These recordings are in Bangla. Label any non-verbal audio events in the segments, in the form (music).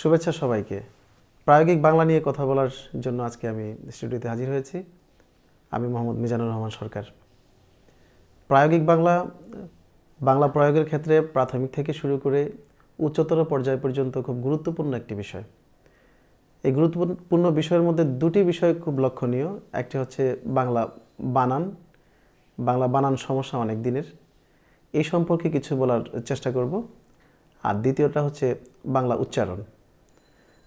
শুভেচ্ছা সবাইকে প্রায়োগিক বাংলা নিয়ে কথা বলার জন্য আজকে আমি স্টুডিওতে হাজির হয়েছি আমি মোহাম্মদ মিজানুর রহমান সরকার প্রায়োগিক বাংলা বাংলা প্রয়োগের ক্ষেত্রে প্রাথমিক থেকে শুরু করে উচ্চতর পর্যায় পর্যন্ত খুব গুরুত্বপূর্ণ একটি বিষয় এই গুরুত্বপূর্ণ বিষয়ের মধ্যে দুটি বিষয় খুব লক্ষণীয় একটি হচ্ছে বাংলা বানান বাংলা বানান সমস্যা অনেক দিনের এই সম্পর্কে কিছু বলার চেষ্টা করব আর দ্বিতীয়টা হচ্ছে বাংলা উচ্চারণ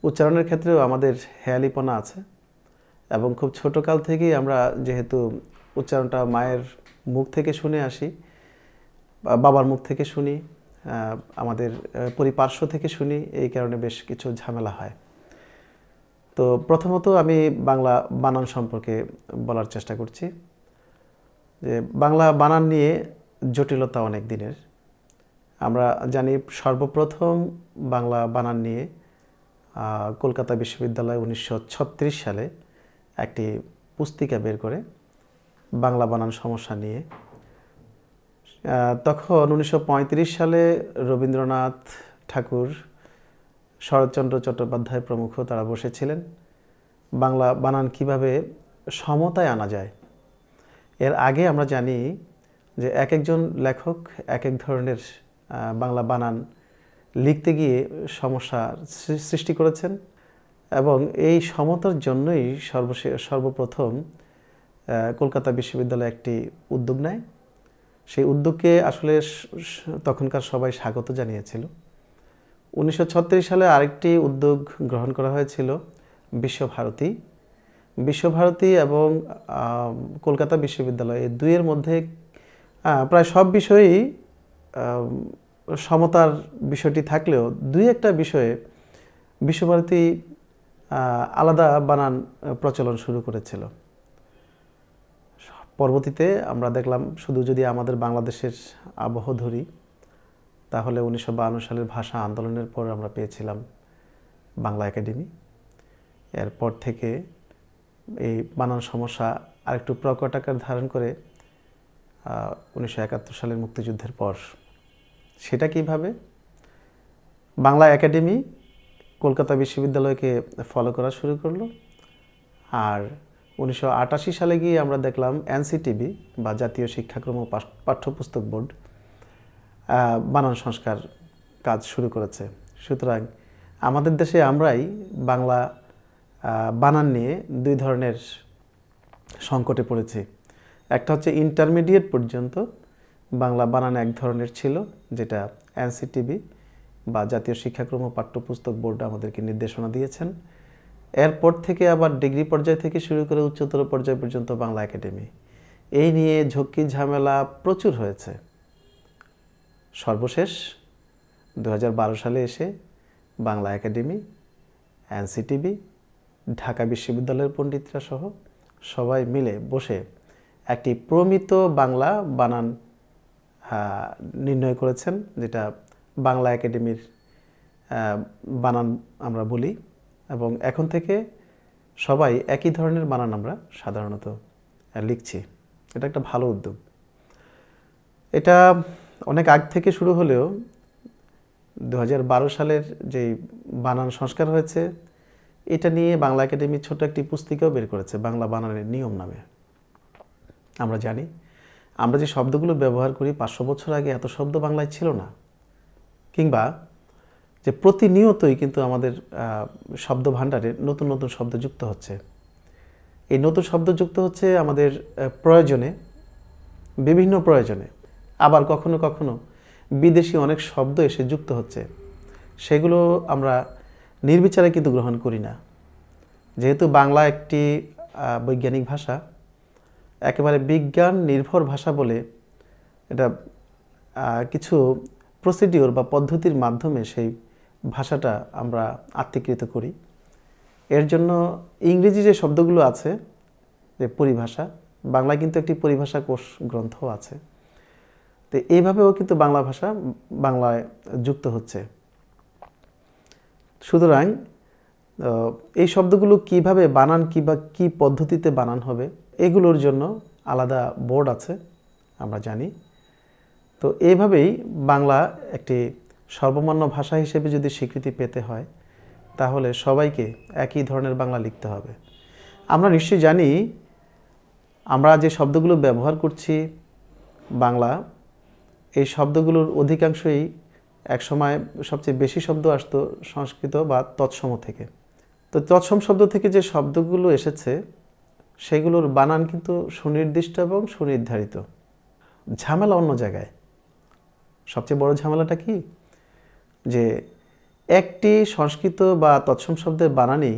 উচ্চারণের ক্ষেত্রেও আমাদের হেয়ালিপনা আছে এবং খুব ছোট কাল থেকেই আমরা যেহেতু উচ্চারণটা মায়ের মুখ থেকে শুনে আসি বাবার মুখ থেকে শুনি আমাদের পরিপার্শ্ব থেকে শুনি এই কারণে বেশ কিছু ঝামেলা হয় তো প্রথমত আমি বাংলা বানান সম্পর্কে বলার চেষ্টা করছি যে বাংলা বানান নিয়ে জটিলতা অনেক দিনের আমরা জানি সর্বপ্রথম বাংলা বানান নিয়ে কলকাতা বিশ্ববিদ্যালয় উনিশশো সালে একটি পুস্তিকা বের করে বাংলা বানান সমস্যা নিয়ে তখন উনিশশো সালে রবীন্দ্রনাথ ঠাকুর শরৎচন্দ্র চট্টোপাধ্যায় প্রমুখ তারা বসেছিলেন বাংলা বানান কিভাবে সমতায় আনা যায় এর আগে আমরা জানি যে এক একজন লেখক এক এক ধরনের বাংলা বানান লিখতে গিয়ে সমস্যার সৃষ্টি করেছেন এবং এই সমতার জন্যই সর্বশেষ সর্বপ্রথম কলকাতা বিশ্ববিদ্যালয় একটি উদ্যোগ নেয় সেই উদ্যোগকে আসলে তখনকার সবাই স্বাগত জানিয়েছিল উনিশশো সালে আরেকটি উদ্যোগ গ্রহণ করা হয়েছিল বিশ্বভারতী বিশ্বভারতী এবং কলকাতা বিশ্ববিদ্যালয় এই দুইয়ের মধ্যে প্রায় সব বিষয়েই সমতার বিষয়টি থাকলেও দুই একটা বিষয়ে বিশ্বভারতী আলাদা বানান প্রচলন শুরু করেছিল পরবর্তীতে আমরা দেখলাম শুধু যদি আমাদের বাংলাদেশের আবহ ধরি তাহলে উনিশশো সালের ভাষা আন্দোলনের পর আমরা পেয়েছিলাম বাংলা একাডেমি এরপর থেকে এই বানান সমস্যা আরেকটু প্রকট আকার ধারণ করে উনিশশো সালের মুক্তিযুদ্ধের পর সেটা কিভাবে বাংলা একাডেমি কলকাতা বিশ্ববিদ্যালয়কে ফলো করা শুরু করলো আর উনিশশো সালে গিয়ে আমরা দেখলাম এনসিটিভি বা জাতীয় শিক্ষাক্রম পাঠ্যপুস্তক বোর্ড বানান সংস্কার কাজ শুরু করেছে সুতরাং আমাদের দেশে আমরাই বাংলা বানান নিয়ে দুই ধরনের সংকটে পড়েছি একটা হচ্ছে ইন্টারমিডিয়েট পর্যন্ত বাংলা বানান এক ধরনের ছিল যেটা এনসিটিভি বা জাতীয় শিক্ষাক্রম ও পাঠ্যপুস্তক বোর্ড আমাদেরকে নির্দেশনা দিয়েছেন এরপর থেকে আবার ডিগ্রি পর্যায় থেকে শুরু করে উচ্চতর পর্যায় পর্যন্ত বাংলা একাডেমি এই নিয়ে ঝক্কি ঝামেলা প্রচুর হয়েছে সর্বশেষ দু সালে এসে বাংলা একাডেমি এনসিটিভি ঢাকা বিশ্ববিদ্যালয়ের পণ্ডিতরা সহ সবাই মিলে বসে একটি প্রমিত বাংলা বানান নির্ণয় করেছেন যেটা বাংলা একাডেমির বানান আমরা বলি এবং এখন থেকে সবাই একই ধরনের বানান আমরা সাধারণত লিখছি এটা একটা ভালো উদ্যোগ এটা অনেক আগ থেকে শুরু হলেও দু সালের যে বানান সংস্কার হয়েছে এটা নিয়ে বাংলা একাডেমির ছোট একটি পুস্তিকাও বের করেছে বাংলা বানানের নিয়ম নামে আমরা জানি আমরা যে শব্দগুলো ব্যবহার করি পাঁচশো বছর আগে এত শব্দ বাংলায় ছিল না কিংবা যে প্রতিনিয়তই কিন্তু আমাদের শব্দ ভাণ্ডারে নতুন নতুন শব্দ যুক্ত হচ্ছে এই নতুন শব্দ যুক্ত হচ্ছে আমাদের প্রয়োজনে বিভিন্ন প্রয়োজনে আবার কখনো কখনো বিদেশি অনেক শব্দ এসে যুক্ত হচ্ছে সেগুলো আমরা নির্বিচারে কিন্তু গ্রহণ করি না যেহেতু বাংলা একটি বৈজ্ঞানিক ভাষা একেবারে বিজ্ঞান নির্ভর ভাষা বলে এটা কিছু প্রসিডিওর বা পদ্ধতির মাধ্যমে সেই ভাষাটা আমরা আত্মীকৃত করি এর জন্য ইংরেজি যে শব্দগুলো আছে যে পরিভাষা বাংলা কিন্তু একটি পরিভাষা কোষ গ্রন্থ আছে তো এইভাবেও কিন্তু বাংলা ভাষা বাংলায় যুক্ত হচ্ছে সুতরাং এই শব্দগুলো কিভাবে বানান কী বা কী পদ্ধতিতে বানান হবে এগুলোর জন্য আলাদা বোর্ড আছে আমরা জানি তো এইভাবেই বাংলা একটি সর্বমান্য ভাষা হিসেবে যদি স্বীকৃতি পেতে হয় তাহলে সবাইকে একই ধরনের বাংলা লিখতে হবে আমরা নিশ্চয়ই জানি আমরা যে শব্দগুলো ব্যবহার করছি বাংলা এই শব্দগুলোর অধিকাংশই একসময় সবচেয়ে বেশি শব্দ আসতো সংস্কৃত বা তৎসম থেকে তো তৎসম শব্দ থেকে যে শব্দগুলো এসেছে সেগুলোর বানান কিন্তু সুনির্দিষ্ট এবং সুনির্ধারিত ঝামেলা অন্য জায়গায় সবচেয়ে বড় ঝামেলাটা কি যে একটি সংস্কৃত বা তৎসম শব্দের বানানই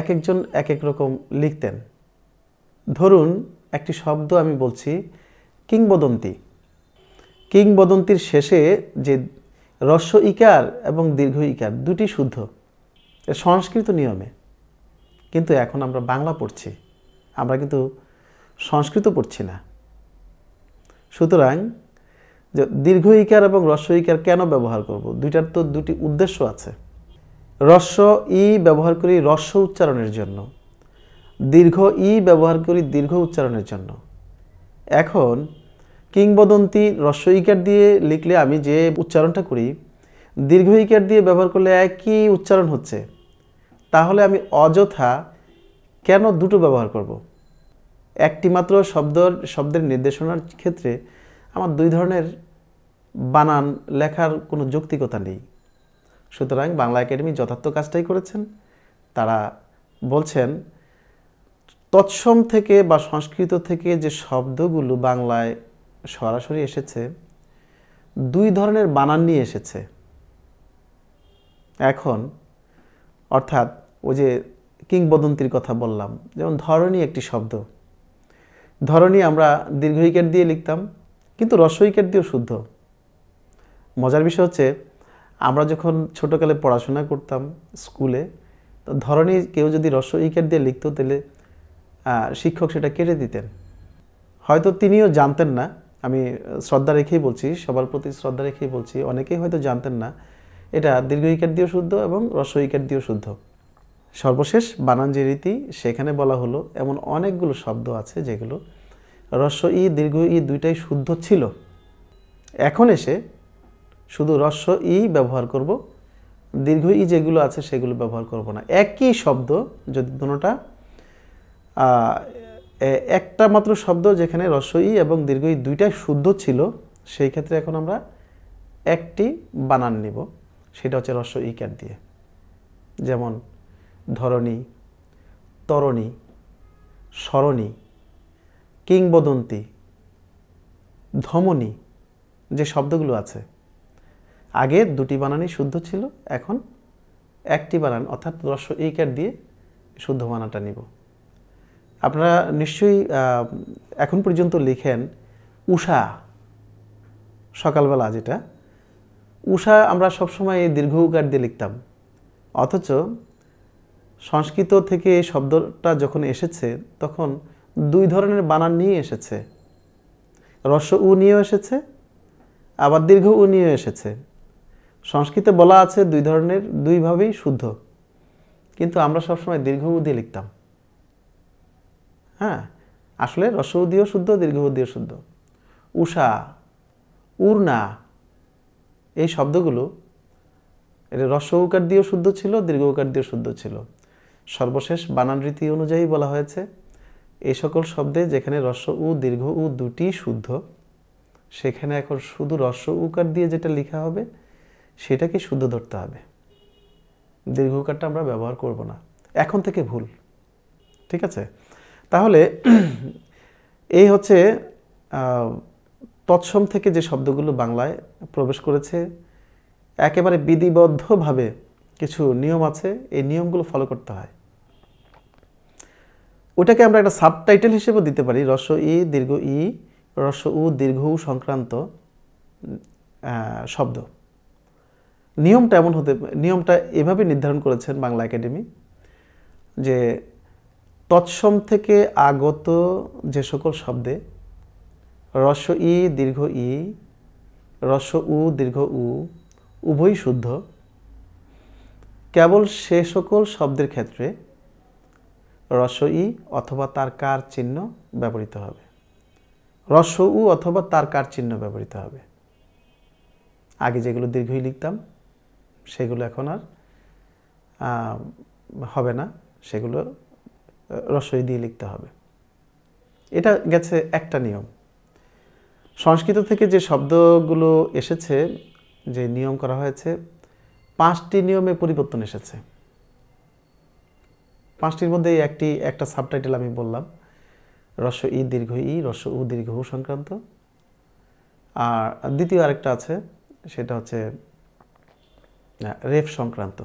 এক একজন এক এক রকম লিখতেন ধরুন একটি শব্দ আমি বলছি কিংবদন্তি কিংবদন্তির শেষে যে রস্য ইকার এবং দীর্ঘ ইকার দুটি শুদ্ধ সংস্কৃত নিয়মে কিন্তু এখন আমরা বাংলা পড়ছি আমরা কিন্তু সংস্কৃত পড়ছি না সুতরাং যে দীর্ঘ ইকার এবং রস্ব ইকার কেন ব্যবহার করব দুইটার তো দুটি উদ্দেশ্য আছে রস্ব ই ব্যবহার করি রস্য উচ্চারণের জন্য দীর্ঘ ই ব্যবহার করি দীর্ঘ উচ্চারণের জন্য এখন কিংবদন্তি রস্য ইকার দিয়ে লিখলে আমি যে উচ্চারণটা করি দীর্ঘ ইকার দিয়ে ব্যবহার করলে একই উচ্চারণ হচ্ছে তাহলে আমি অযথা কেন দুটো ব্যবহার করব। একটি মাত্র শব্দ শব্দের নির্দেশনার ক্ষেত্রে আমার দুই ধরনের বানান লেখার কোনো যৌক্তিকতা নেই সুতরাং বাংলা একাডেমি যথার্থ কাজটাই করেছেন তারা বলছেন তৎসম থেকে বা সংস্কৃত থেকে যে শব্দগুলো বাংলায় সরাসরি এসেছে দুই ধরনের বানান নিয়ে এসেছে এখন অর্থাৎ ওই যে কিংবদন্তির কথা বললাম যেমন ধরণী একটি শব্দ ধরণী আমরা দীর্ঘইকার দিয়ে লিখতাম কিন্তু রসইকার দিয়েও শুদ্ধ মজার বিষয় হচ্ছে আমরা যখন ছোটোকালে পড়াশোনা করতাম স্কুলে তো ধরণী কেউ যদি রসইকার দিয়ে লিখতো তাহলে শিক্ষক সেটা কেটে দিতেন হয়তো তিনিও জানতেন না আমি শ্রদ্ধা রেখেই বলছি সবার প্রতি শ্রদ্ধা রেখেই বলছি অনেকেই হয়তো জানতেন না এটা দীর্ঘ ইকার দিয়েও শুদ্ধ এবং রস্ব দিয়েও শুদ্ধ সর্বশেষ বানান যে রীতি সেখানে বলা হলো এমন অনেকগুলো শব্দ আছে যেগুলো রস্ব ই দীর্ঘ ই দুইটাই শুদ্ধ ছিল এখন এসে শুধু রস্ব ই ব্যবহার করব দীর্ঘ ই যেগুলো আছে সেগুলো ব্যবহার করব না একই শব্দ যদি দুটা একটা মাত্র শব্দ যেখানে রস্ব ই এবং দীর্ঘ ই দুইটাই শুদ্ধ ছিল সেই ক্ষেত্রে এখন আমরা একটি বানান নিব সেটা হচ্ছে রস্ব ক্যাট দিয়ে যেমন ধরণী তরণী সরণী কিংবদন্তি ধমনী যে শব্দগুলো আছে আগে দুটি বানানই শুদ্ধ ছিল এখন একটি বানান অর্থাৎ এই ইকার দিয়ে শুদ্ধ বানানটা নিব আপনারা নিশ্চয়ই এখন পর্যন্ত লিখেন উষা সকালবেলা যেটা উষা আমরা সবসময় দীর্ঘ উকার দিয়ে লিখতাম অথচ সংস্কৃত থেকে এই শব্দটা যখন এসেছে তখন দুই ধরনের বানান নিয়ে এসেছে রস উ নিয়েও এসেছে আবার দীর্ঘ উ নিয়েও এসেছে সংস্কৃতে বলা আছে দুই ধরনের দুইভাবেই শুদ্ধ কিন্তু আমরা সবসময় দীর্ঘ উ দিয়ে লিখতাম হ্যাঁ আসলে রস উ দিয়েও শুদ্ধ দীর্ঘ উ দিয়েও শুদ্ধ উষা উর্না এই শব্দগুলো এটা রস্য উকার দিয়েও শুদ্ধ ছিল দীর্ঘ উকার দিয়েও শুদ্ধ ছিল সর্বশেষ বানান রীতি অনুযায়ী বলা হয়েছে এই সকল শব্দে যেখানে রস্য উ দীর্ঘ উ দুটি শুদ্ধ সেখানে এখন শুধু রস্য উকার দিয়ে যেটা লেখা হবে সেটাকে শুদ্ধ ধরতে হবে দীর্ঘ উকারটা আমরা ব্যবহার করব না এখন থেকে ভুল ঠিক আছে তাহলে (clears throat) এই হচ্ছে তৎসম থেকে যে শব্দগুলো বাংলায় প্রবেশ করেছে একেবারে বিধিবদ্ধভাবে কিছু নিয়ম আছে এই নিয়মগুলো ফলো করতে হয় ওটাকে আমরা একটা সাবটাইটেল হিসেবে দিতে পারি রস ই দীর্ঘ ই রস উ দীর্ঘ উ সংক্রান্ত শব্দ নিয়মটা এমন হতে নিয়মটা এভাবে নির্ধারণ করেছেন বাংলা একাডেমি যে তৎসম থেকে আগত যে সকল শব্দে রস ই দীর্ঘ ই রস উ দীর্ঘ উ উভয়ই শুদ্ধ কেবল সে সকল শব্দের ক্ষেত্রে রসই অথবা তার কার চিহ্ন ব্যবহৃত হবে রস উ অথবা তার কার চিহ্ন ব্যবহৃত হবে আগে যেগুলো দীর্ঘই লিখতাম সেগুলো এখন আর হবে না সেগুলো রসই দিয়ে লিখতে হবে এটা গেছে একটা নিয়ম সংস্কৃত থেকে যে শব্দগুলো এসেছে যে নিয়ম করা হয়েছে পাঁচটি নিয়মে পরিবর্তন এসেছে পাঁচটির মধ্যে একটি একটা সাবটাইটেল আমি বললাম রস্য ই দীর্ঘ ই রস্য উ দীর্ঘ উ সংক্রান্ত আর দ্বিতীয় আরেকটা আছে সেটা হচ্ছে রেফ সংক্রান্ত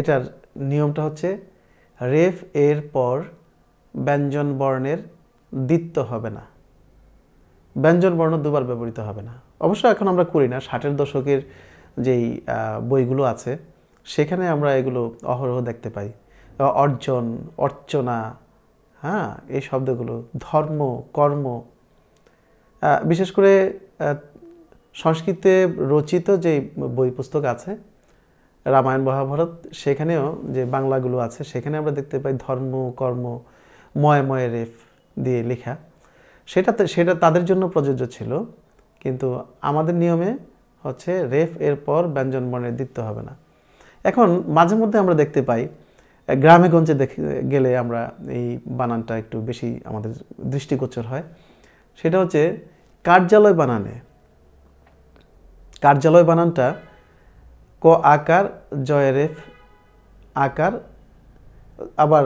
এটার নিয়মটা হচ্ছে রেফ এর পর ব্যঞ্জন বর্ণের দ্বিত্ব হবে না ব্যঞ্জন বর্ণ দুবার ব্যবহৃত হবে না অবশ্য এখন আমরা করি না ষাটের দশকের যেই বইগুলো আছে সেখানে আমরা এগুলো অহরহ দেখতে পাই অর্জন অর্চনা হ্যাঁ এই শব্দগুলো ধর্ম কর্ম বিশেষ করে সংস্কৃতে রচিত যে বই পুস্তক আছে রামায়ণ মহাভারত সেখানেও যে বাংলাগুলো আছে সেখানে আমরা দেখতে পাই ধর্ম কর্ম ময় ময় রেফ দিয়ে লেখা সেটা সেটা তাদের জন্য প্রযোজ্য ছিল কিন্তু আমাদের নিয়মে হচ্ছে রেফ এর পর বর্ণের দ্বিত্ব হবে না এখন মাঝে মধ্যে আমরা দেখতে পাই গ্রামে গঞ্জে দেখে গেলে আমরা এই বানানটা একটু বেশি আমাদের দৃষ্টিগোচর হয় সেটা হচ্ছে কার্যালয় বানানে কার্যালয় বানানটা ক আকার জয় রেফ আকার আবার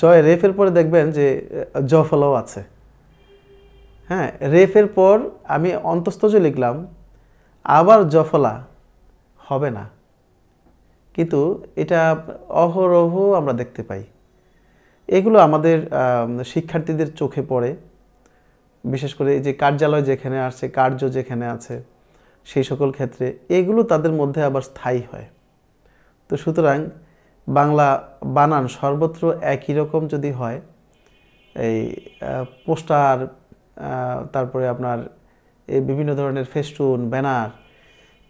জয় রেফের পরে দেখবেন যে জফলাও আছে হ্যাঁ রেফের পর আমি যে লিখলাম আবার জফলা হবে না কিন্তু এটা অহরহ আমরা দেখতে পাই এগুলো আমাদের শিক্ষার্থীদের চোখে পড়ে বিশেষ করে এই যে কার্যালয় যেখানে আছে কার্য যেখানে আছে সেই সকল ক্ষেত্রে এগুলো তাদের মধ্যে আবার স্থায়ী হয় তো সুতরাং বাংলা বানান সর্বত্র একই রকম যদি হয় এই পোস্টার তারপরে আপনার এই বিভিন্ন ধরনের ফেস্টুন ব্যানার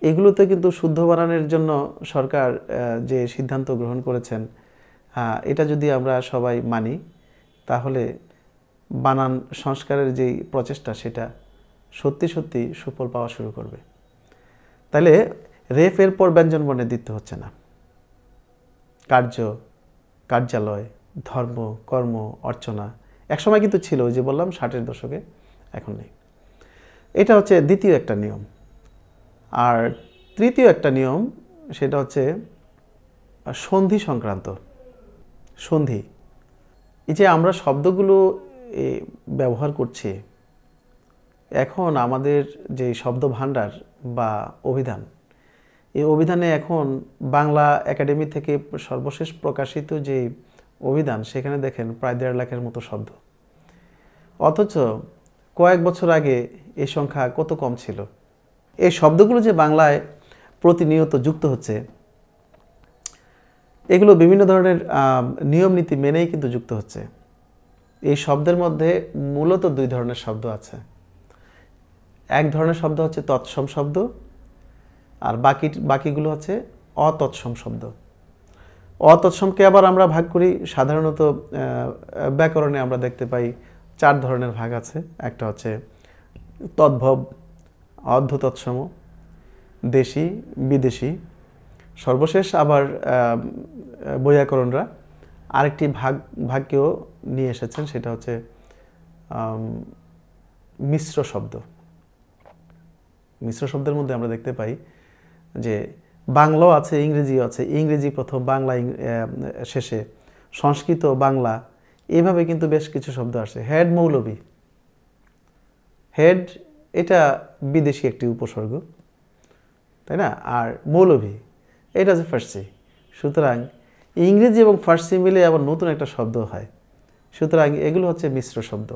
এগুলোতে কিন্তু শুদ্ধ বানানের জন্য সরকার যে সিদ্ধান্ত গ্রহণ করেছেন এটা যদি আমরা সবাই মানি তাহলে বানান সংস্কারের যেই প্রচেষ্টা সেটা সত্যি সত্যি সুফল পাওয়া শুরু করবে তাহলে রেফের পর ব্যঞ্জন বনে দিতে হচ্ছে না কার্য কার্যালয় ধর্ম কর্ম অর্চনা একসময় কিন্তু ছিল যে বললাম ষাটের দশকে এখন নেই এটা হচ্ছে দ্বিতীয় একটা নিয়ম আর তৃতীয় একটা নিয়ম সেটা হচ্ছে সন্ধি সংক্রান্ত সন্ধি এই যে আমরা শব্দগুলো ব্যবহার করছি এখন আমাদের যে শব্দ ভাণ্ডার বা অভিধান এই অভিধানে এখন বাংলা একাডেমি থেকে সর্বশেষ প্রকাশিত যে অভিধান সেখানে দেখেন প্রায় দেড় লাখের মতো শব্দ অথচ কয়েক বছর আগে এ সংখ্যা কত কম ছিল এই শব্দগুলো যে বাংলায় প্রতিনিয়ত যুক্ত হচ্ছে এগুলো বিভিন্ন ধরনের নিয়ম নীতি মেনেই কিন্তু যুক্ত হচ্ছে এই শব্দের মধ্যে মূলত দুই ধরনের শব্দ আছে এক ধরনের শব্দ হচ্ছে তৎসম শব্দ আর বাকি বাকিগুলো হচ্ছে অতৎসম শব্দ অতৎসমকে আবার আমরা ভাগ করি সাধারণত ব্যাকরণে আমরা দেখতে পাই চার ধরনের ভাগ আছে একটা হচ্ছে তদ্ভব অর্ধ তৎসম দেশি বিদেশি সর্বশেষ আবার বৈয়াকরণরা আরেকটি ভাগ ভাগকেও নিয়ে এসেছেন সেটা হচ্ছে মিশ্র শব্দ মিশ্র শব্দের মধ্যে আমরা দেখতে পাই যে বাংলাও আছে ইংরেজিও আছে ইংরেজি প্রথম বাংলা শেষে সংস্কৃত বাংলা এভাবে কিন্তু বেশ কিছু শব্দ আসে হেড মৌলবী হেড এটা বিদেশি একটি উপসর্গ তাই না আর মৌলভী এটা হচ্ছে ফার্সি সুতরাং ইংরেজি এবং ফার্সি মিলে আবার নতুন একটা শব্দ হয় সুতরাং এগুলো হচ্ছে মিশ্র শব্দ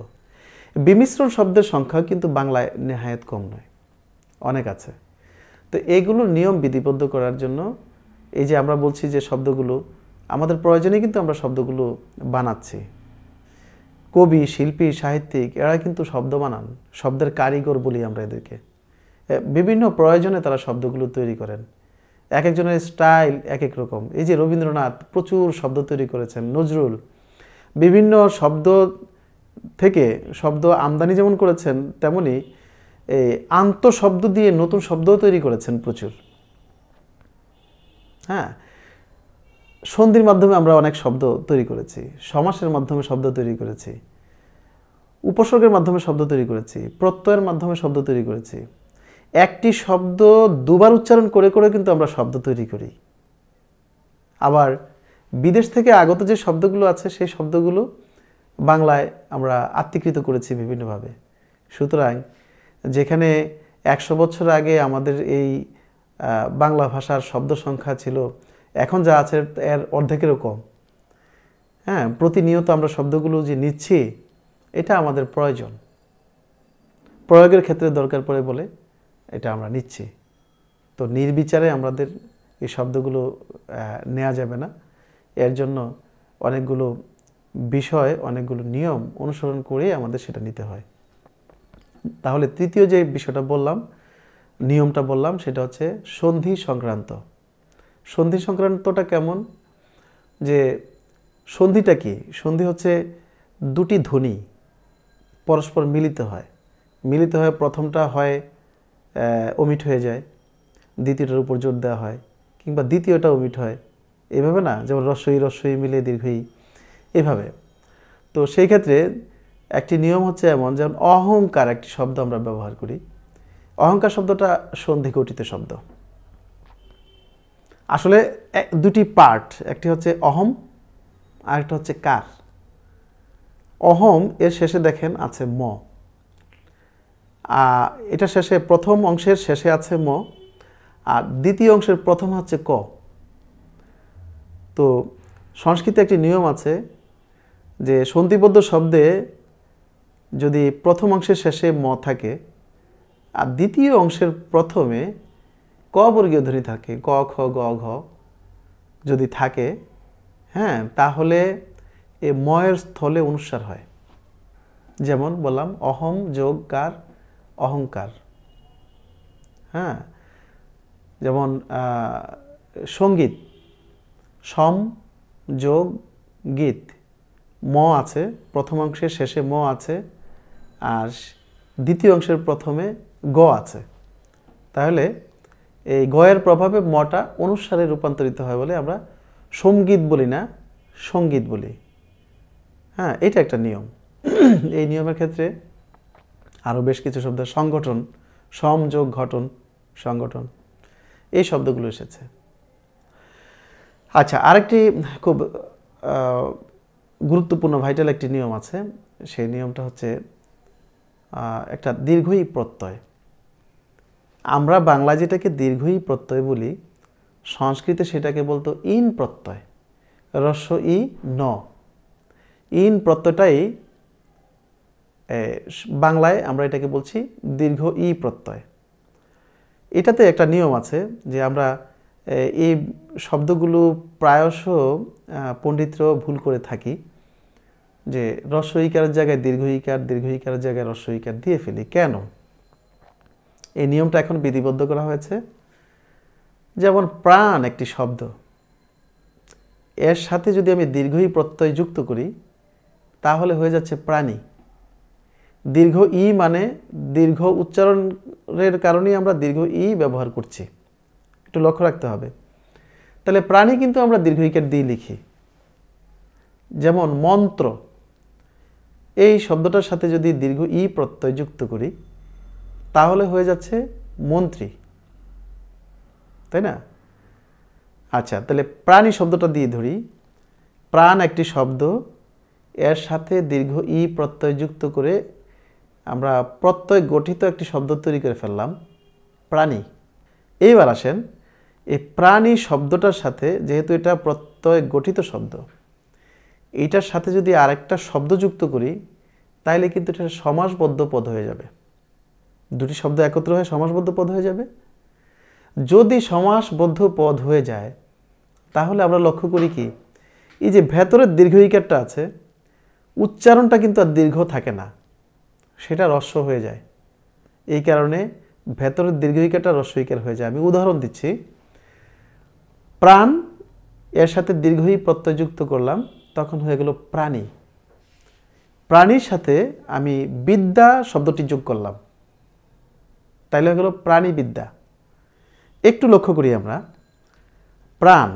বিমিশ্রণ শব্দের সংখ্যা কিন্তু বাংলায় নেহায়ত কম নয় অনেক আছে তো এগুলো নিয়ম বিধিবদ্ধ করার জন্য এই যে আমরা বলছি যে শব্দগুলো আমাদের প্রয়োজনে কিন্তু আমরা শব্দগুলো বানাচ্ছি কবি শিল্পী সাহিত্যিক এরা কিন্তু শব্দ বানান শব্দের কারিগর বলি আমরা এদেরকে বিভিন্ন প্রয়োজনে তারা শব্দগুলো তৈরি করেন এক একজনের স্টাইল এক এক রকম এই যে রবীন্দ্রনাথ প্রচুর শব্দ তৈরি করেছেন নজরুল বিভিন্ন শব্দ থেকে শব্দ আমদানি যেমন করেছেন তেমনি এই আন্তঃশব্দ দিয়ে নতুন শব্দও তৈরি করেছেন প্রচুর হ্যাঁ সন্ধির মাধ্যমে আমরা অনেক শব্দ তৈরি করেছি সমাসের মাধ্যমে শব্দ তৈরি করেছি উপসর্গের মাধ্যমে শব্দ তৈরি করেছি প্রত্যয়ের মাধ্যমে শব্দ তৈরি করেছি একটি শব্দ দুবার উচ্চারণ করে করে কিন্তু আমরা শব্দ তৈরি করি আবার বিদেশ থেকে আগত যে শব্দগুলো আছে সেই শব্দগুলো বাংলায় আমরা আত্মীকৃত করেছি বিভিন্নভাবে সুতরাং যেখানে একশো বছর আগে আমাদের এই বাংলা ভাষার শব্দ সংখ্যা ছিল এখন যা আছে এর অর্ধেকেরও কম হ্যাঁ প্রতিনিয়ত আমরা শব্দগুলো যে নিচ্ছি এটা আমাদের প্রয়োজন প্রয়োগের ক্ষেত্রে দরকার পড়ে বলে এটা আমরা নিচ্ছি তো নির্বিচারে আমাদের এই শব্দগুলো নেওয়া যাবে না এর জন্য অনেকগুলো বিষয় অনেকগুলো নিয়ম অনুসরণ করে আমাদের সেটা নিতে হয় তাহলে তৃতীয় যে বিষয়টা বললাম নিয়মটা বললাম সেটা হচ্ছে সন্ধি সংক্রান্ত সন্ধি সংক্রান্তটা কেমন যে সন্ধিটা কি সন্ধি হচ্ছে দুটি ধ্বনি পরস্পর মিলিত হয় মিলিত হয় প্রথমটা হয় অমিট হয়ে যায় দ্বিতীয়টার উপর জোর দেওয়া হয় কিংবা দ্বিতীয়টা অমিট হয় এভাবে না যেমন রস্বই রস্বই মিলে দীর্ঘই এভাবে তো সেই ক্ষেত্রে একটি নিয়ম হচ্ছে এমন যেমন অহংকার একটি শব্দ আমরা ব্যবহার করি অহংকার শব্দটা সন্ধি গঠিত শব্দ আসলে দুটি পার্ট একটি হচ্ছে অহম আর একটা হচ্ছে কার অহম এর শেষে দেখেন আছে ম এটা শেষে প্রথম অংশের শেষে আছে ম আর দ্বিতীয় অংশের প্রথম হচ্ছে ক তো সংস্কৃতে একটি নিয়ম আছে যে সন্ধিবদ্ধ শব্দে যদি প্রথম অংশের শেষে ম থাকে আর দ্বিতীয় অংশের প্রথমে ক বর্গীয় ধ্বনি থাকে ক খ গ ঘ যদি থাকে হ্যাঁ তাহলে এ ময়ের স্থলে অনুসার হয় যেমন বললাম অহম যোগ কার অহংকার হ্যাঁ যেমন সঙ্গীত সম যোগ গীত ম আছে প্রথম অংশের শেষে ম আছে আর দ্বিতীয় অংশের প্রথমে গ আছে তাহলে এই গয়ের প্রভাবে মটা অনুসারে রূপান্তরিত হয় বলে আমরা সঙ্গীত বলি না সঙ্গীত বলি হ্যাঁ এটা একটা নিয়ম (clears throat) এই নিয়মের ক্ষেত্রে আরও বেশ কিছু শব্দ সংগঠন সংযোগ ঘটন সংগঠন এই শব্দগুলো এসেছে আচ্ছা আরেকটি খুব গুরুত্বপূর্ণ ভাইটাল একটি নিয়ম আছে সেই নিয়মটা হচ্ছে একটা দীর্ঘই প্রত্যয় আমরা বাংলা যেটাকে দীর্ঘই প্রত্যয় বলি সংস্কৃতে সেটাকে বলতো ইন প্রত্যয় রস্য ই ন ইন প্রত্যয়টাই বাংলায় আমরা এটাকে বলছি দীর্ঘ ই প্রত্যয় এটাতে একটা নিয়ম আছে যে আমরা এই শব্দগুলো প্রায়শ পণ্ডিতরাও ভুল করে থাকি যে রস্ব ইকারের জায়গায় দীর্ঘ ইকার দীর্ঘ ইকারের জায়গায় রস্য ইকার দিয়ে ফেলি কেন এই নিয়মটা এখন বিধিবদ্ধ করা হয়েছে যেমন প্রাণ একটি শব্দ এর সাথে যদি আমি দীর্ঘই প্রত্যয় যুক্ত করি তাহলে হয়ে যাচ্ছে প্রাণী দীর্ঘ ই মানে দীর্ঘ উচ্চারণের কারণেই আমরা দীর্ঘ ই ব্যবহার করছি একটু লক্ষ্য রাখতে হবে তাহলে প্রাণী কিন্তু আমরা দীর্ঘ ইকে দি লিখি যেমন মন্ত্র এই শব্দটার সাথে যদি দীর্ঘ ই প্রত্যয় যুক্ত করি তাহলে হয়ে যাচ্ছে মন্ত্রী তাই না আচ্ছা তাহলে প্রাণী শব্দটা দিয়ে ধরি প্রাণ একটি শব্দ এর সাথে দীর্ঘ ই প্রত্যয় যুক্ত করে আমরা প্রত্যয় গঠিত একটি শব্দ তৈরি করে ফেললাম প্রাণী এইবার আসেন এই প্রাণী শব্দটার সাথে যেহেতু এটা প্রত্যয় গঠিত শব্দ এটার সাথে যদি আরেকটা শব্দ যুক্ত করি তাহলে কিন্তু এটা সমাসবদ্ধ পদ হয়ে যাবে দুটি শব্দ একত্র হয়ে সমাসবদ্ধ পদ হয়ে যাবে যদি সমাসবদ্ধ পদ হয়ে যায় তাহলে আমরা লক্ষ্য করি কি এই যে ভেতরের দীর্ঘ ইকারটা আছে উচ্চারণটা কিন্তু আর দীর্ঘ থাকে না সেটা রস্য হয়ে যায় এই কারণে ভেতরের দীর্ঘ ইকারটা রস্য ইকার হয়ে যায় আমি উদাহরণ দিচ্ছি প্রাণ এর সাথে দীর্ঘই প্রত্যয়যুক্ত করলাম তখন হয়ে গেল প্রাণী প্রাণীর সাথে আমি বিদ্যা শব্দটি যোগ করলাম তাইলে হয়ে গেল প্রাণীবিদ্যা একটু লক্ষ্য করি আমরা প্রাণ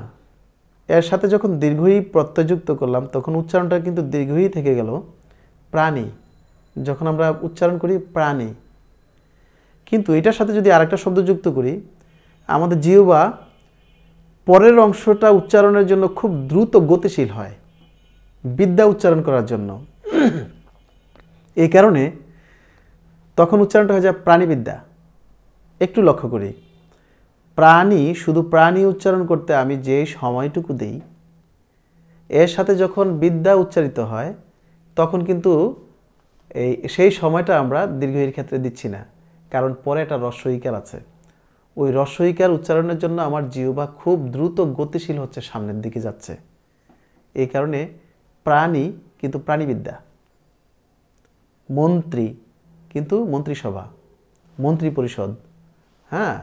এর সাথে যখন দীর্ঘই প্রত্যযুক্ত করলাম তখন উচ্চারণটা কিন্তু দীর্ঘই থেকে গেল প্রাণী যখন আমরা উচ্চারণ করি প্রাণী কিন্তু এটার সাথে যদি আরেকটা শব্দ যুক্ত করি আমাদের জিওবা পরের অংশটা উচ্চারণের জন্য খুব দ্রুত গতিশীল হয় বিদ্যা উচ্চারণ করার জন্য এই কারণে তখন উচ্চারণটা হয়ে যায় প্রাণীবিদ্যা একটু লক্ষ্য করি প্রাণী শুধু প্রাণী উচ্চারণ করতে আমি যে সময়টুকু দেই এর সাথে যখন বিদ্যা উচ্চারিত হয় তখন কিন্তু এই সেই সময়টা আমরা দীর্ঘের ক্ষেত্রে দিচ্ছি না কারণ পরে একটা রস্বইকার আছে ওই রস্বইকার উচ্চারণের জন্য আমার জিহবা খুব দ্রুত গতিশীল হচ্ছে সামনের দিকে যাচ্ছে এই কারণে প্রাণী কিন্তু প্রাণীবিদ্যা মন্ত্রী কিন্তু মন্ত্রিসভা মন্ত্রী পরিষদ হ্যাঁ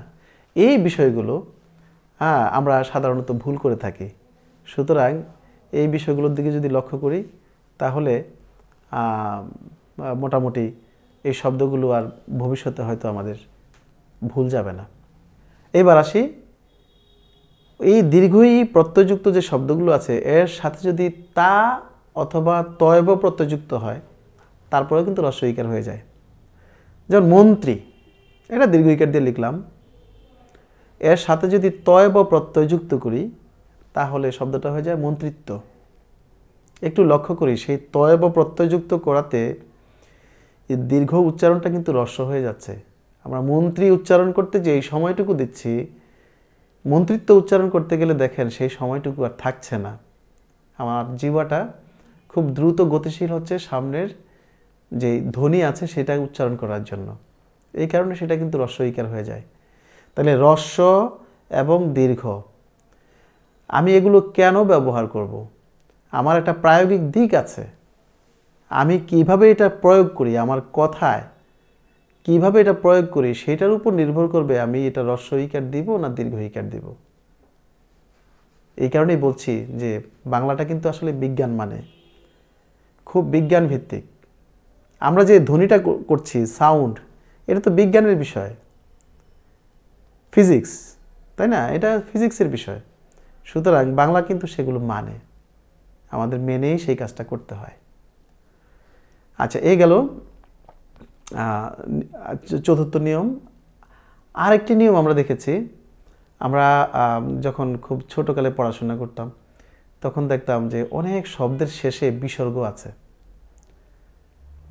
এই বিষয়গুলো হ্যাঁ আমরা সাধারণত ভুল করে থাকি সুতরাং এই বিষয়গুলোর দিকে যদি লক্ষ্য করি তাহলে মোটামুটি এই শব্দগুলো আর ভবিষ্যতে হয়তো আমাদের ভুল যাবে না এবার আসি এই দীর্ঘই প্রত্যয়যুক্ত যে শব্দগুলো আছে এর সাথে যদি তা অথবা তয়ব প্রত্যয়যুক্ত হয় তারপরেও কিন্তু রস্বইকার হয়ে যায় যেমন মন্ত্রী এটা দীর্ঘিকার দিয়ে লিখলাম এর সাথে যদি তয় বা প্রত্যয় যুক্ত করি তাহলে শব্দটা হয়ে যায় মন্ত্রিত্ব একটু লক্ষ্য করি সেই তয় বা যুক্ত করাতে দীর্ঘ উচ্চারণটা কিন্তু রস্য হয়ে যাচ্ছে আমরা মন্ত্রী উচ্চারণ করতে যে এই সময়টুকু দিচ্ছি মন্ত্রিত্ব উচ্চারণ করতে গেলে দেখেন সেই সময়টুকু আর থাকছে না আমার জীবাটা খুব দ্রুত গতিশীল হচ্ছে সামনের যেই ধ্বনি আছে সেটা উচ্চারণ করার জন্য এই কারণে সেটা কিন্তু রস্বইকার হয়ে যায় তাহলে রস্ব এবং দীর্ঘ আমি এগুলো কেন ব্যবহার করব। আমার একটা প্রায়োগিক দিক আছে আমি কিভাবে এটা প্রয়োগ করি আমার কথায় কিভাবে এটা প্রয়োগ করি সেটার উপর নির্ভর করবে আমি এটা রস্ব ইকার দিব না দীর্ঘ ইকার দিব এই কারণেই বলছি যে বাংলাটা কিন্তু আসলে বিজ্ঞান মানে খুব বিজ্ঞান ভিত্তিক আমরা যে ধ্বনিটা করছি সাউন্ড এটা তো বিজ্ঞানের বিষয় ফিজিক্স তাই না এটা ফিজিক্সের বিষয় সুতরাং বাংলা কিন্তু সেগুলো মানে আমাদের মেনেই সেই কাজটা করতে হয় আচ্ছা এ গেল চতুর্থ নিয়ম আরেকটি নিয়ম আমরা দেখেছি আমরা যখন খুব ছোটোকালে পড়াশোনা করতাম তখন দেখতাম যে অনেক শব্দের শেষে বিসর্গ আছে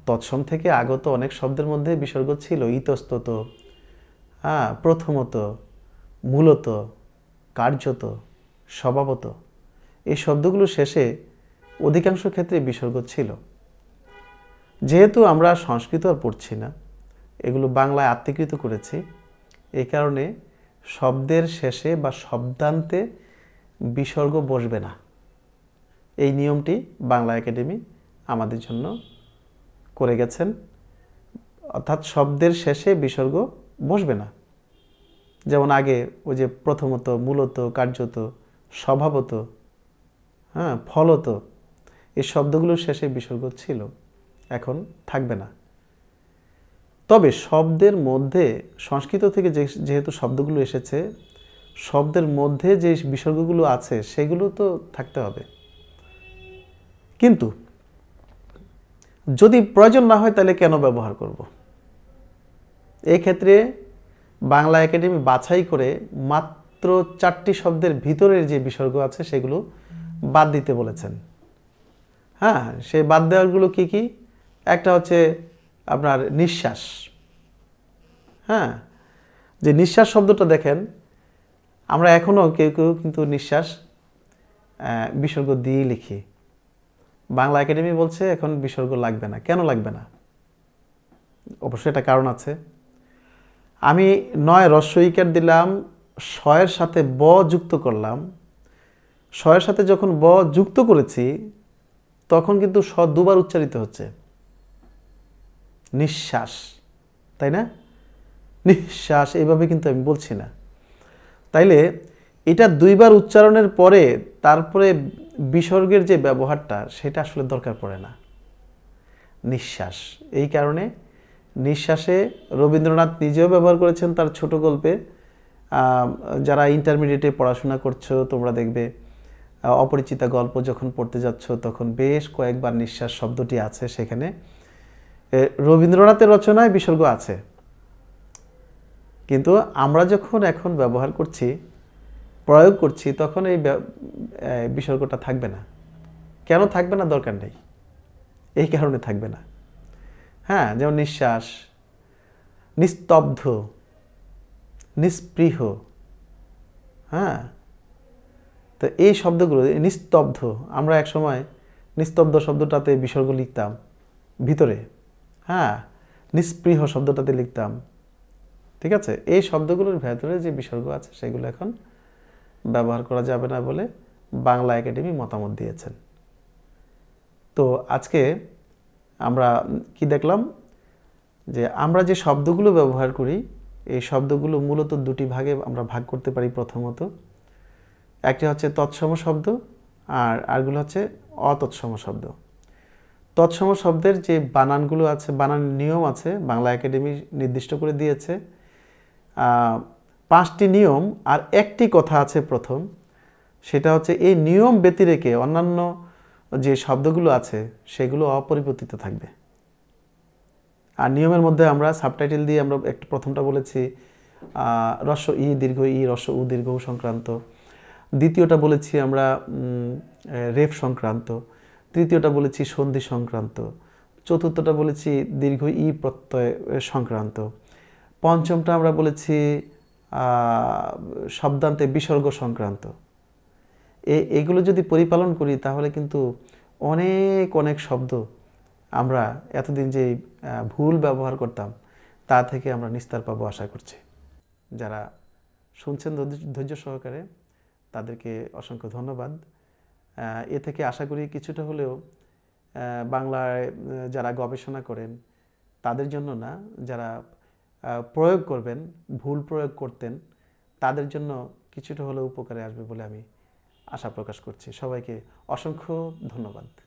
তৎসম থেকে আগত অনেক শব্দের মধ্যে বিসর্গ ছিল ইতস্তত হ্যাঁ প্রথমত মূলত কার্যত স্বভাবত এই শব্দগুলো শেষে অধিকাংশ ক্ষেত্রে বিসর্গ ছিল যেহেতু আমরা সংস্কৃত আর পড়ছি না এগুলো বাংলায় আত্মীকৃত করেছি এই কারণে শব্দের শেষে বা শব্দান্তে বিসর্গ বসবে না এই নিয়মটি বাংলা একাডেমি আমাদের জন্য করে গেছেন অর্থাৎ শব্দের শেষে বিসর্গ বসবে না যেমন আগে ওই যে প্রথমত মূলত কার্যত স্বভাবত হ্যাঁ ফলত এই শব্দগুলোর শেষে বিসর্গ ছিল এখন থাকবে না তবে শব্দের মধ্যে সংস্কৃত থেকে যে যেহেতু শব্দগুলো এসেছে শব্দের মধ্যে যে বিসর্গগুলো আছে সেগুলো তো থাকতে হবে কিন্তু যদি প্রয়োজন না হয় তাহলে কেন ব্যবহার করব ক্ষেত্রে বাংলা একাডেমি বাছাই করে মাত্র চারটি শব্দের ভিতরের যে বিসর্গ আছে সেগুলো বাদ দিতে বলেছেন হ্যাঁ সে বাদ দেওয়ারগুলো কি কি একটা হচ্ছে আপনার নিঃশ্বাস হ্যাঁ যে নিঃশ্বাস শব্দটা দেখেন আমরা এখনও কেউ কেউ কিন্তু নিঃশ্বাস বিসর্গ দিয়ে লিখি বাংলা একাডেমি বলছে এখন বিসর্গ লাগবে না কেন লাগবে না অবশ্যই এটা কারণ আছে আমি নয় রস্বইকার দিলাম শয়ের সাথে ব যুক্ত করলাম শয়ের সাথে যখন ব যুক্ত করেছি তখন কিন্তু স দুবার উচ্চারিত হচ্ছে নিঃশ্বাস তাই না নিঃশ্বাস এইভাবে কিন্তু আমি বলছি না তাইলে এটা দুইবার উচ্চারণের পরে তারপরে বিসর্গের যে ব্যবহারটা সেটা আসলে দরকার পড়ে না নিঃশ্বাস এই কারণে নিঃশ্বাসে রবীন্দ্রনাথ নিজেও ব্যবহার করেছেন তার ছোট গল্পে যারা ইন্টারমিডিয়েটে পড়াশোনা করছো তোমরা দেখবে অপরিচিতা গল্প যখন পড়তে যাচ্ছ তখন বেশ কয়েকবার নিঃশ্বাস শব্দটি আছে সেখানে রবীন্দ্রনাথের রচনায় বিসর্গ আছে কিন্তু আমরা যখন এখন ব্যবহার করছি প্রয়োগ করছি তখন এই বিসর্গটা থাকবে না কেন থাকবে না দরকার নেই এই কারণে থাকবে না হ্যাঁ যেমন নিঃশ্বাস নিস্তব্ধ নিস্পৃহ হ্যাঁ তো এই শব্দগুলো নিস্তব্ধ আমরা এক সময় নিস্তব্ধ শব্দটাতে বিসর্গ লিখতাম ভিতরে হ্যাঁ নিস্পৃহ শব্দটাতে লিখতাম ঠিক আছে এই শব্দগুলোর ভেতরে যে বিসর্গ আছে সেগুলো এখন ব্যবহার করা যাবে না বলে বাংলা একাডেমি মতামত দিয়েছেন তো আজকে আমরা কি দেখলাম যে আমরা যে শব্দগুলো ব্যবহার করি এই শব্দগুলো মূলত দুটি ভাগে আমরা ভাগ করতে পারি প্রথমত একটি হচ্ছে তৎসম শব্দ আর আরগুলো হচ্ছে অতৎসম শব্দ তৎসম শব্দের যে বানানগুলো আছে বানান নিয়ম আছে বাংলা একাডেমি নির্দিষ্ট করে দিয়েছে পাঁচটি নিয়ম আর একটি কথা আছে প্রথম সেটা হচ্ছে এই নিয়ম ব্যতিরেকে অন্যান্য যে শব্দগুলো আছে সেগুলো অপরিবর্তিত থাকবে আর নিয়মের মধ্যে আমরা সাবটাইটেল দিয়ে আমরা একটু প্রথমটা বলেছি রস্য ই দীর্ঘ ই রস্য উ দীর্ঘ সংক্রান্ত দ্বিতীয়টা বলেছি আমরা রেফ সংক্রান্ত তৃতীয়টা বলেছি সন্ধি সংক্রান্ত চতুর্থটা বলেছি দীর্ঘ ই প্রত্যয় সংক্রান্ত পঞ্চমটা আমরা বলেছি শব্দান্তে বিসর্গ সংক্রান্ত এগুলো যদি পরিপালন করি তাহলে কিন্তু অনেক অনেক শব্দ আমরা এতদিন যে ভুল ব্যবহার করতাম তা থেকে আমরা নিস্তার পাবো আশা করছি যারা শুনছেন ধৈর্য সহকারে তাদেরকে অসংখ্য ধন্যবাদ এ থেকে আশা করি কিছুটা হলেও বাংলায় যারা গবেষণা করেন তাদের জন্য না যারা প্রয়োগ করবেন ভুল প্রয়োগ করতেন তাদের জন্য কিছুটা হলেও উপকারে আসবে বলে আমি আশা প্রকাশ করছি সবাইকে অসংখ্য ধন্যবাদ